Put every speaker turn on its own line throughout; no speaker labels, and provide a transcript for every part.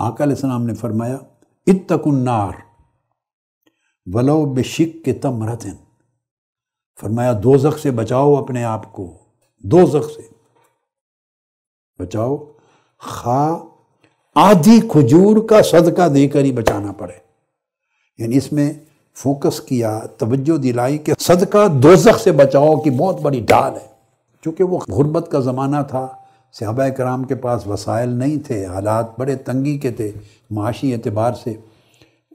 आकाम ने फरमाया इतकुन्नार वलो बेशिक के तम रतन फरमाया दो जख से बचाओ अपने आप को दो जख से बचाओ खा आधी खजूर का सदका देकर ही बचाना पड़े यानी इसमें फोकस किया तवज्जो दिलाई कि सदका दोजख से बचाओ की बहुत बड़ी ढाल है चूंकि वो गुर्बत का ज़माना था सहाबा कराम के पास वसायल नहीं थे हालात बड़े तंगी के थे माशी एतबार से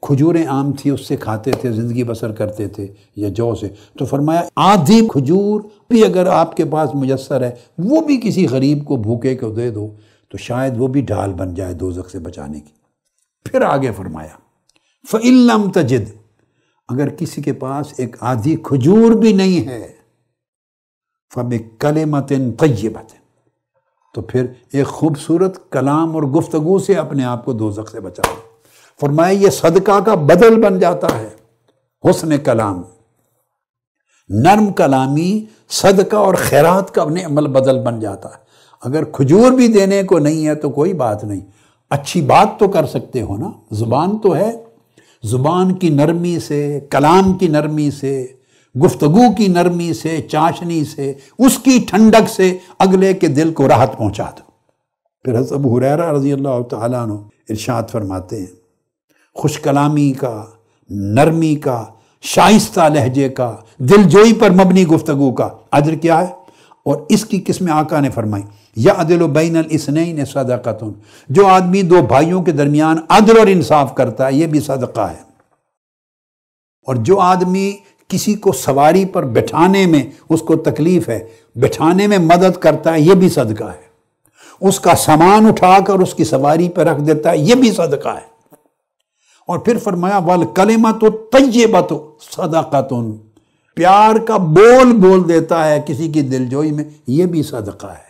खजूरें आम थी उससे खाते थे ज़िंदगी बसर करते थे या जौ से तो फरमाया आधी खजूर भी अगर आपके पास मुयसर है वो भी किसी गरीब को भूखे को दे दो तो शायद वो भी ढाल बन जाए दोजक से बचाने की फिर आगे फरमाया फ़िल्म तजिद अगर किसी के पास एक आधी खजूर भी नहीं है फब कलमतिन तयबतिन तो फिर एक खूबसूरत कलाम और गुफ्तगु से अपने आप को जख से लो फरमाए ये सदका का बदल बन जाता है हुसन कलाम नर्म कलामी सदका और खैरात का अपने अमल बदल बन जाता है अगर खजूर भी देने को नहीं है तो कोई बात नहीं अच्छी बात तो कर सकते हो ना जुबान तो है जुबान की नरमी से कलाम की नरमी से गुफ्तगु की नरमी से चाशनी से उसकी ठंडक से अगले के दिल को राहत पहुंचा दो फिर हजब हुरैरा रजी अल्लाह तु इर्शाद फरमाते हैं खुश कलामी का नरमी का शाइस्ता लहजे का दिलजोई पर मबनी गुफ्तगु का अजर क्या है और इसकी किस्म आका ने फरमाई या अदिल बैन इसनैन सदकतन जो आदमी दो भाइयों के दरमियान अदर और इंसाफ करता है यह भी सदका है और जो आदमी किसी को सवारी पर बैठाने में उसको तकलीफ है बैठाने में मदद करता है यह भी सदका है उसका सामान उठाकर उसकी सवारी पर रख देता है यह भी सदका है और फिर फरमाया वाल कलेमा तो तय्यबा तो सदाकतुन प्यार का बोल बोल देता है किसी की दिलजोई में यह भी सदका है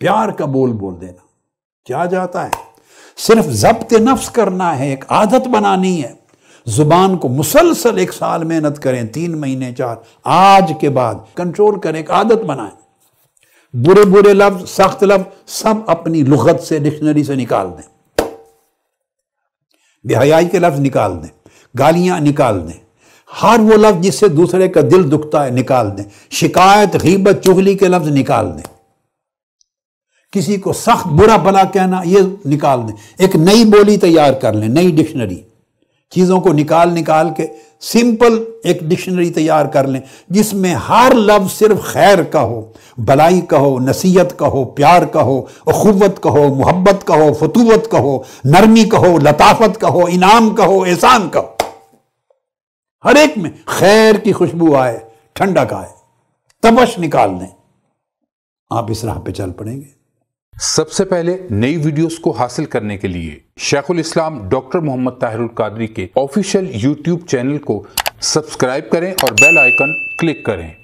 प्यार का बोल बोल देना क्या जाता है सिर्फ जब्त नफ्स करना है एक आदत बनानी है ज़ुबान को मुसलसल एक साल मेहनत करें तीन महीने चार आज के बाद कंट्रोल करें एक आदत बनाएं बुरे बुरे लफ्ज सख्त लफ्ज सब अपनी लुगत से डिक्शनरी से निकाल दें बेहयाई के लफ्ज निकाल दें गालियां निकाल दें हर वो लफ्ज जिससे दूसरे का दिल दुखता है निकाल दें शिकायत गीबत चुगली के लफ्ज निकाल दें किसी को सख्त बुरा भला कहना ये निकाल दें एक नई बोली तैयार कर लें नई डिक्शनरी चीज़ों को निकाल निकाल के सिंपल एक डिक्शनरी तैयार कर लें जिसमें हर लफ्ज सिर्फ खैर का हो भलाई का हो नसीहत का हो प्यार का हो अखुवत का हो मोहब्बत का हो फतूवत का हो नरमी का हो लताफत का हो इनाम का हो एहसान का हो हर एक में खैर की खुशबू आए ठंडक आए तबश निकाल लें आप इस राह पे चल पड़ेंगे सबसे पहले नई वीडियोस को हासिल करने के लिए शेखुल इस्लाम डॉक्टर मोहम्मद ताहिरुल कादरी के ऑफिशियल यूट्यूब चैनल को सब्सक्राइब करें और बेल आइकन क्लिक करें